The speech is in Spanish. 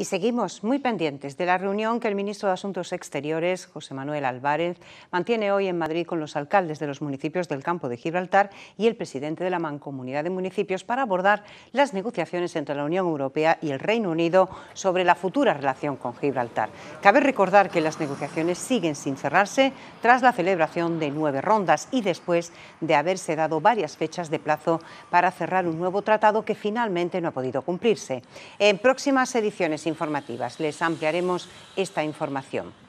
Y seguimos muy pendientes de la reunión que el ministro de Asuntos Exteriores, José Manuel Álvarez, mantiene hoy en Madrid con los alcaldes de los municipios del campo de Gibraltar y el presidente de la Mancomunidad de Municipios para abordar las negociaciones entre la Unión Europea y el Reino Unido sobre la futura relación con Gibraltar. Cabe recordar que las negociaciones siguen sin cerrarse tras la celebración de nueve rondas y después de haberse dado varias fechas de plazo para cerrar un nuevo tratado que finalmente no ha podido cumplirse. En próximas ediciones informativas. Les ampliaremos esta información.